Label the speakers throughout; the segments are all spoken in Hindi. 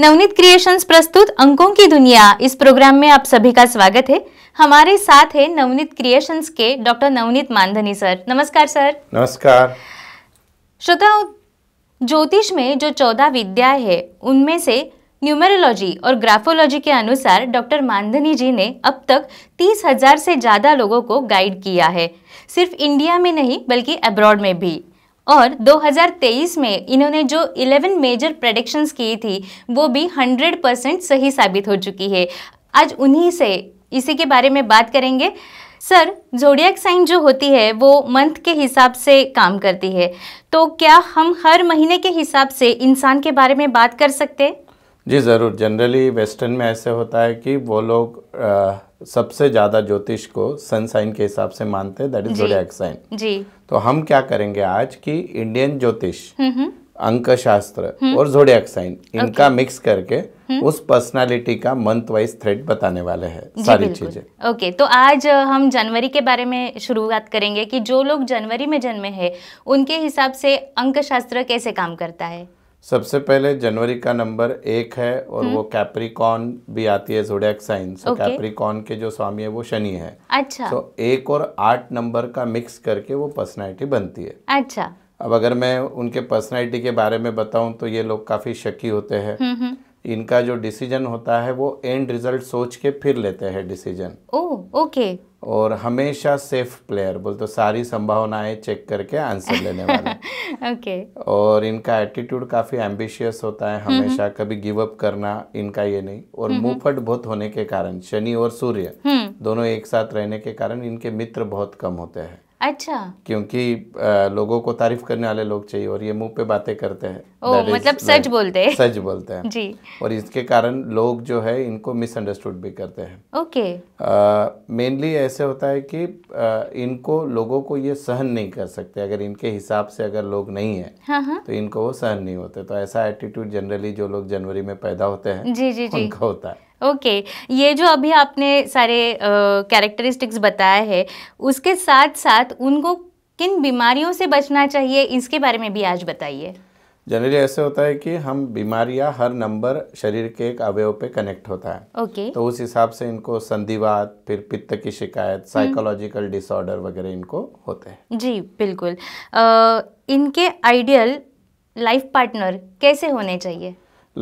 Speaker 1: नवनीत क्रिएशंस प्रस्तुत अंकों की दुनिया इस प्रोग्राम में आप सभी का स्वागत है हमारे साथ है नवनीत क्रिएशंस के डॉक्टर नवनीत मानधनी सर नमस्कार सर नमस्कार श्रोताओं ज्योतिष में जो चौदह विद्या है उनमें से न्यूमरोलॉजी और ग्राफोलॉजी के अनुसार डॉक्टर मानधनी जी ने अब तक तीस हजार से ज़्यादा लोगों को गाइड किया है सिर्फ इंडिया में नहीं बल्कि अब्रॉड में भी और 2023 में इन्होंने जो 11 मेजर प्रडिक्शंस की थी वो भी 100 परसेंट सही साबित हो चुकी है आज उन्हीं से इसी के बारे में बात करेंगे सर जोडियक साइन जो होती है वो मंथ के हिसाब से काम करती है तो क्या हम हर महीने के हिसाब से इंसान के बारे में बात कर सकते हैं
Speaker 2: जी ज़रूर जनरली वेस्टर्न में ऐसे होता है कि वो लोग आ, सबसे ज़्यादा ज्योतिष को सन साइन के हिसाब से मानते हैं दैट इज जोडियाक साइन जी तो हम क्या करेंगे आज कि इंडियन ज्योतिष हम्म, हम्म। अंक शास्त्र हम्म। और जोडियाक साइन इनका मिक्स करके उस पर्सनालिटी का मंथ वाइज थ्रेड बताने वाले हैं सारी चीजें
Speaker 1: ओके तो आज हम जनवरी के बारे में शुरुआत करेंगे कि जो लोग जनवरी में जन्मे हैं उनके हिसाब से अंक शास्त्र कैसे काम करता है
Speaker 2: सबसे पहले जनवरी का नंबर एक है और हम्म। वो कैप्रिकॉन भी आती है जोडेक साइन सो कैप्रिकॉन के जो स्वामी है वो शनि है अच्छा तो एक और आठ नंबर का मिक्स करके वो पर्सनैलिटी बनती है अच्छा अब अगर मैं उनके पर्सनैलिटी के बारे में बताऊं तो ये लोग काफ़ी शकी होते हैं हम्म, हम्म। इनका जो डिसीजन होता है वो एंड रिजल्ट सोच के फिर लेते हैं डिसीजन ओके और हमेशा सेफ प्लेयर बोलते तो सारी संभावनाएं चेक करके आंसर लेने वाले ओके और इनका एटीट्यूड काफ़ी एम्बिशियस होता है हमेशा कभी गिव अप करना इनका ये नहीं और मुफट बहुत होने के कारण शनि और सूर्य हम्म। दोनों एक साथ रहने के कारण इनके मित्र बहुत कम होते हैं अच्छा क्योंकि लोगों को तारीफ करने वाले लोग चाहिए और ये मुंह पे बातें करते हैं ओ, मतलब सच बोलते हैं सच बोलते हैं जी और इसके कारण लोग जो है इनको मिसअंडरस्टूड भी करते हैं ओके मेनली ऐसे होता है कि आ, इनको लोगों को ये सहन नहीं कर सकते अगर इनके हिसाब से अगर लोग नहीं है हाँ, हाँ तो इनको वो सहन नहीं होते तो ऐसा एटीट्यूड जनरली जो लोग जनवरी में पैदा होते हैं जी जी जी उनका होता है
Speaker 1: ओके okay. ये जो अभी आपने सारे कैरेक्टरिस्टिक्स बताया है उसके साथ साथ उनको किन बीमारियों से बचना चाहिए इसके बारे में भी आज बताइए
Speaker 2: जनरली ऐसे होता है कि हम बीमारियां हर नंबर शरीर के एक अवयव पे कनेक्ट होता है ओके okay. तो उस हिसाब से इनको संधिवात फिर पित्त की शिकायत साइकोलॉजिकल हम्म। डिसऑर्डर वगैरह इनको होते हैं
Speaker 1: जी बिल्कुल आ, इनके आइडियल लाइफ पार्टनर कैसे होने चाहिए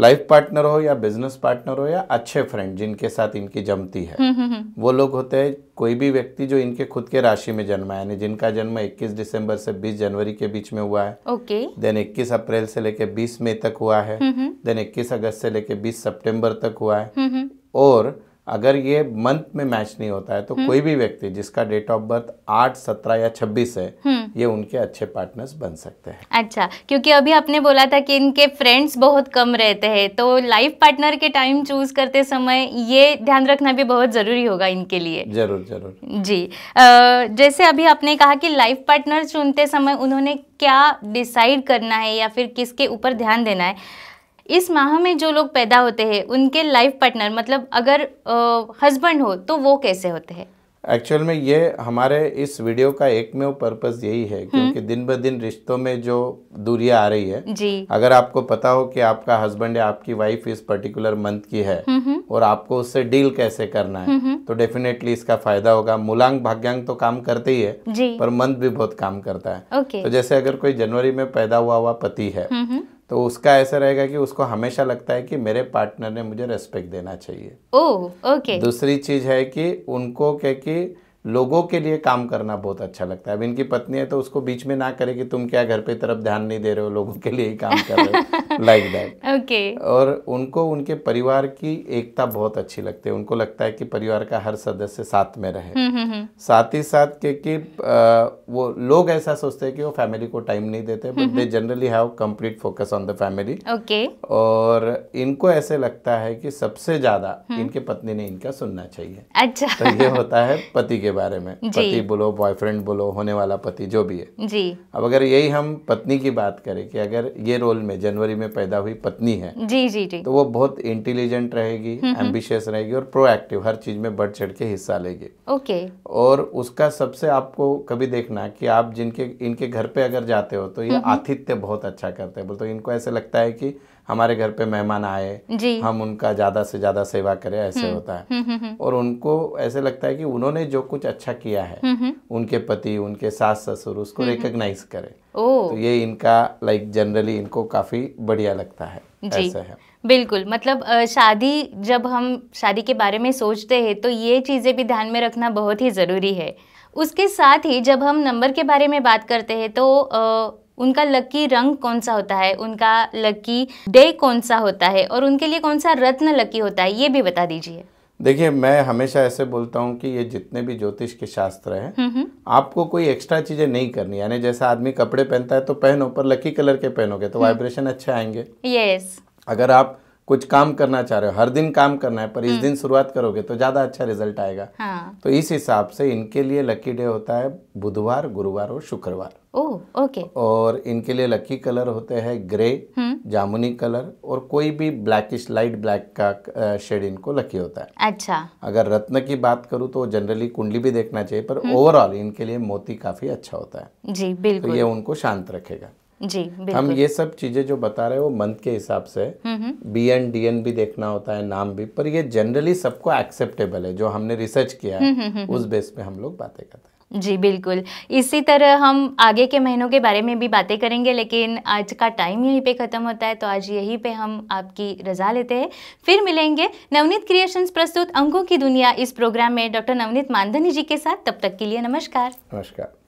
Speaker 2: लाइफ पार्टनर हो या बिजनेस पार्टनर हो या अच्छे फ्रेंड जिनके साथ इनकी जमती है हम्म, हम्म, हम्म। वो लोग होते हैं कोई भी व्यक्ति जो इनके खुद के राशि में जन्मा है यानी जिनका जन्म 21 दिसंबर से 20 जनवरी के बीच में हुआ है ओके देन 21 अप्रैल से लेके 20 मई तक हुआ है देन 21 अगस्त से लेके 20 सितंबर तक हुआ है और अगर ये मंथ में मैच नहीं होता है तो हम्म। कोई भी व्यक्ति जिसका डेट ऑफ बर्थ आठ सत्रह या छब्बीस है हम्म। ये उनके अच्छे पार्टनर्स बन सकते हैं
Speaker 1: अच्छा क्योंकि अभी आपने बोला था कि इनके फ्रेंड्स बहुत कम रहते हैं तो लाइफ पार्टनर के टाइम चूज करते समय ये ध्यान रखना भी बहुत जरूरी होगा इनके लिए
Speaker 2: जरूर जरूर
Speaker 1: जी आ, जैसे अभी आपने कहा कि लाइफ पार्टनर चुनते समय उन्होंने क्या डिसाइड करना है या फिर किसके ऊपर ध्यान देना है इस माह में जो लोग पैदा होते हैं उनके लाइफ पार्टनर मतलब अगर हस्बैंड हो तो वो कैसे होते हैं
Speaker 2: एक्चुअल में ये हमारे इस वीडियो का एक में पर्पस यही है हम्म। क्योंकि दिन ब दिन रिश्तों में जो दूरियां आ रही है जी। अगर आपको पता हो कि आपका हस्बैंड या आपकी वाइफ इस पर्टिकुलर मंथ की है हम्म, हम्म। और आपको उससे डील कैसे करना है तो डेफिनेटली इसका फायदा होगा मूलांग भाग्यांग तो काम करते ही है पर मंथ भी बहुत काम करता है तो जैसे अगर कोई जनवरी में पैदा हुआ हुआ पति है तो उसका ऐसा रहेगा कि उसको हमेशा लगता है कि मेरे पार्टनर ने मुझे रेस्पेक्ट देना चाहिए
Speaker 1: oh, okay.
Speaker 2: दूसरी चीज़ है कि उनको क्या कि लोगों के लिए काम करना बहुत अच्छा लगता है अब इनकी पत्नी है तो उसको बीच में ना करे कि तुम क्या घर पे तरफ ध्यान नहीं दे रहे हो लोगों के लिए ही काम कर रहे हो लाइक दैट ओके और उनको उनके परिवार की एकता बहुत अच्छी लगती है उनको लगता है कि परिवार का हर सदस्य साथ में रहे हम्म, हम्म, हम्म। साथ ही साथ क्योंकि वो लोग ऐसा सोचते हैं कि वो फैमिली को टाइम नहीं देते but they generally have complete focus on the family okay और इनको ऐसे लगता है कि सबसे ज्यादा इनके पत्नी ने इनका सुनना चाहिए
Speaker 1: अच्छा तो ये
Speaker 2: होता है पति के बारे में पति बोलो बॉयफ्रेंड बोलो होने वाला पति जो भी है जी अब अगर यही हम पत्नी की बात करें कि अगर ये रोल में जनवरी में पैदा हुई पत्नी है
Speaker 1: जी जी जी तो वो
Speaker 2: बहुत इंटेलिजेंट रहेगी एम्बिशियस हम्म, हम्म। रहेगी और प्रोएक्टिव हर चीज में बढ़ चढ़ के हिस्सा लेगी ओके और उसका सबसे आपको कभी देखना की आप जिनके इनके घर पे अगर जाते हो तो ये हम्म, आतिथ्य बहुत अच्छा करते हैं बोलते इनको ऐसे लगता है की हमारे घर पे मेहमान आए हम उनका ज़्यादा से ज़्यादा सेवा करें ऐसे हम्म, होता है हम्म, हम्म, और उनको ऐसे लगता है कि उन्होंने जो कुछ अच्छा किया है उनके पति उनके सास ससुर उसको रिकोगनाइज करे तो ये इनका लाइक जनरली इनको काफ़ी बढ़िया लगता है ऐसे है
Speaker 1: बिल्कुल मतलब शादी जब हम शादी के बारे में सोचते हैं तो ये चीज़ें भी ध्यान में रखना बहुत ही ज़रूरी है उसके साथ ही जब हम नंबर के बारे में बात करते हैं तो उनका लकी रंग कौन सा होता है उनका लकी डे कौन सा होता है और उनके लिए कौन सा रत्न लकी होता है ये भी बता दीजिए
Speaker 2: देखिए मैं हमेशा ऐसे बोलता हूँ कि ये जितने भी ज्योतिष के शास्त्र हैं हम्म, हम्म। आपको कोई एक्स्ट्रा चीज़ें नहीं करनी यानी जैसा आदमी कपड़े पहनता है तो पहनो पर लकी कलर के पहनोगे तो वाइब्रेशन हम्म। अच्छे आएंगे यस अगर आप कुछ काम करना चाह रहे हो हर दिन काम करना है पर इस दिन शुरुआत करोगे तो ज़्यादा अच्छा रिजल्ट आएगा हाँ। तो इस हिसाब से इनके लिए लकी डे होता है बुधवार गुरुवार और शुक्रवार
Speaker 1: ओके
Speaker 2: और इनके लिए लकी कलर होते हैं ग्रे हम्म। जामुनी कलर और कोई भी ब्लैकिश लाइट ब्लैक का शेड इनको लकी होता है अच्छा अगर रत्न की बात करूँ तो जनरली कुंडली भी देखना चाहिए पर ओवरऑल हम्म। इनके लिए मोती काफी अच्छा होता है
Speaker 1: जी तो बिल्कुल तो ये उनको
Speaker 2: शांत रखेगा
Speaker 1: जी हम ये
Speaker 2: सब चीजें जो बता रहे हैं वो मंथ के हिसाब से बी एन डी एन भी देखना होता है नाम भी पर ये जनरली सबको एक्सेप्टेबल है जो हमने रिसर्च किया है हम्म, उस बेस पे हम लोग बातें करते हैं
Speaker 1: जी बिल्कुल इसी तरह हम आगे के महीनों के बारे में भी बातें करेंगे लेकिन आज का टाइम यहीं पे ख़त्म होता है तो आज यहीं पे हम आपकी रजा लेते हैं फिर मिलेंगे नवनीत क्रिएशंस प्रस्तुत अंकों की दुनिया इस प्रोग्राम में डॉक्टर नवनीत मानधनी जी के साथ तब तक के लिए नमस्कार
Speaker 2: नमस्कार